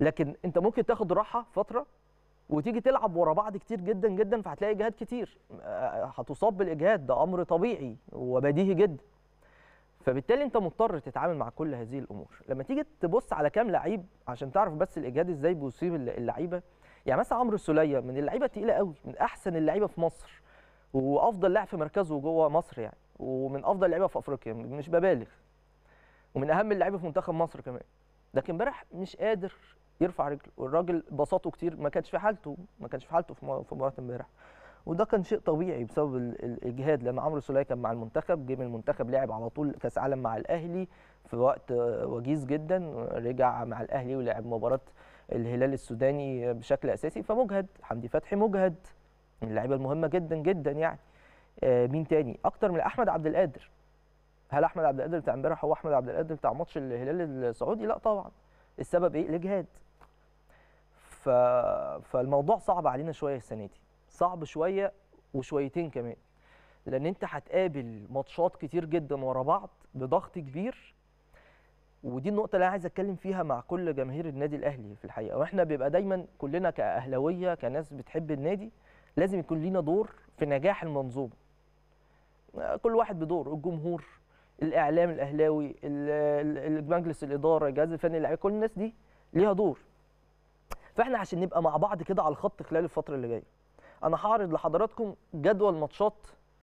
لكن انت ممكن تاخد راحه فتره وتيجي تلعب ورا بعض كتير جدا جدا فهتلاقي اجهاد كتير آه، هتصاب بالاجهاد ده امر طبيعي وبديهي جدا فبالتالي انت مضطر تتعامل مع كل هذه الامور لما تيجي تبص على كام لعيب عشان تعرف بس الاجهاد ازاي بيصيب اللعيبه يعني مثلا عمرو السوليه من اللعيبه الثقيله قوي من احسن اللعيبه في مصر وافضل لاعب في مركزه جوه مصر يعني ومن افضل اللعيبه في افريقيا مش ببالغ ومن اهم اللعيبه في منتخب مصر كمان لكن امبارح مش قادر يرفع رجله والراجل بساطه كتير ما كانش في حالته ما كانش في حالته في مباراه امبارح وده كان شيء طبيعي بسبب الاجهاد لان عمرو سوليه كان مع المنتخب جه من المنتخب لعب على طول كاس عالم مع الاهلي في وقت وجيز جدا رجع مع الاهلي ولعب مباراه الهلال السوداني بشكل اساسي فمجهد حمدي فتحي مجهد من اللعيبه المهمه جدا جدا يعني آه، مين تاني اكتر من احمد عبد القادر هل احمد عبد القادر بتاع امبارح هو احمد عبد القادر بتاع ماتش الهلال السعودي لا طبعا السبب ايه الاجهاد فالموضوع صعب علينا شويه السنه دي صعب شويه وشويتين كمان لان انت هتقابل ماتشات كتير جدا ورا بعض بضغط كبير ودي النقطه اللي انا عايز اتكلم فيها مع كل جماهير النادي الاهلي في الحقيقه واحنا بيبقى دايما كلنا كاهلاويه كناس بتحب النادي لازم يكون لينا دور في نجاح المنظومه كل واحد بدور الجمهور الاعلام الاهلاوي مجلس الاداره الجهاز الفني اللعيبه كل الناس دي ليها دور فاحنا عشان نبقى مع بعض كده على الخط خلال الفتره اللي جايه انا هعرض لحضراتكم جدول ماتشات